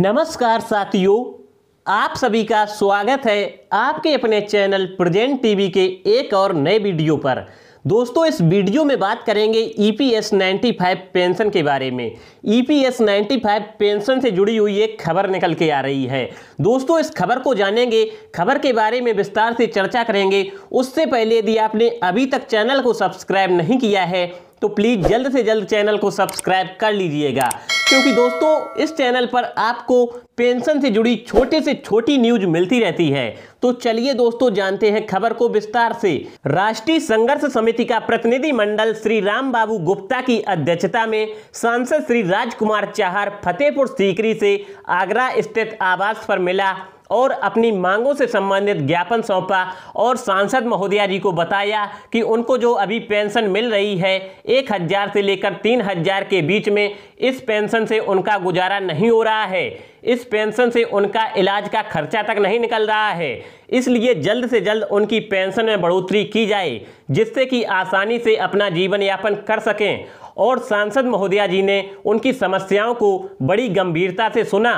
नमस्कार साथियों आप सभी का स्वागत है आपके अपने चैनल प्रजेंट टीवी के एक और नए वीडियो पर दोस्तों इस वीडियो में बात करेंगे ईपीएस e 95 पेंशन के बारे में ईपीएस e 95 पेंशन से जुड़ी हुई एक खबर निकल के आ रही है दोस्तों इस खबर को जानेंगे खबर के बारे में विस्तार से चर्चा करेंगे उससे पहले यदि आपने अभी तक चैनल को सब्सक्राइब नहीं किया है तो प्लीज़ जल्द से जल्द चैनल को सब्सक्राइब कर लीजिएगा क्योंकि दोस्तों इस चैनल पर आपको पेंशन से जुड़ी छोटे से छोटी न्यूज मिलती रहती है तो चलिए दोस्तों जानते हैं खबर को विस्तार से राष्ट्रीय संघर्ष समिति का प्रतिनिधि मंडल श्री राम बाबू गुप्ता की अध्यक्षता में सांसद श्री राजकुमार चाहर फतेहपुर सीकरी से आगरा स्थित आवास पर मिला और अपनी मांगों से संबंधित ज्ञापन सौंपा और सांसद महोदया जी को बताया कि उनको जो अभी पेंशन मिल रही है एक हज़ार से लेकर तीन हज़ार के बीच में इस पेंशन से उनका गुजारा नहीं हो रहा है इस पेंशन से उनका इलाज का खर्चा तक नहीं निकल रहा है इसलिए जल्द से जल्द उनकी पेंशन में बढ़ोतरी की जाए जिससे कि आसानी से अपना जीवन यापन कर सकें और सांसद महोदया जी ने उनकी समस्याओं को बड़ी गंभीरता से सुना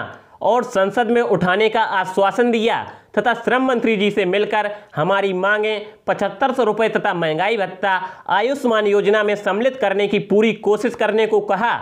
और संसद में उठाने का आश्वासन दिया तथा श्रम मंत्री जी से मिलकर हमारी मांगें पचहत्तर सौ रुपये तथा महंगाई भत्ता आयुष्मान योजना में सम्मिलित करने की पूरी कोशिश करने को कहा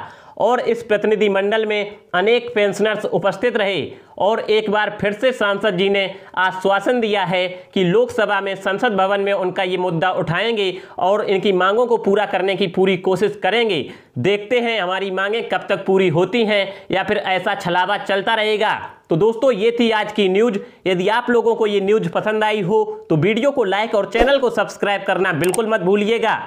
और इस प्रतिनिधिमंडल में अनेक पेंशनर्स उपस्थित रहे और एक बार फिर से सांसद जी ने आश्वासन दिया है कि लोकसभा में संसद भवन में उनका ये मुद्दा उठाएंगे और इनकी मांगों को पूरा करने की पूरी कोशिश करेंगे देखते हैं हमारी मांगें कब तक पूरी होती हैं या फिर ऐसा छलावा चलता रहेगा तो दोस्तों ये थी आज की न्यूज यदि आप लोगों को ये न्यूज पसंद आई हो तो वीडियो को लाइक और चैनल को सब्सक्राइब करना बिल्कुल मत भूलिएगा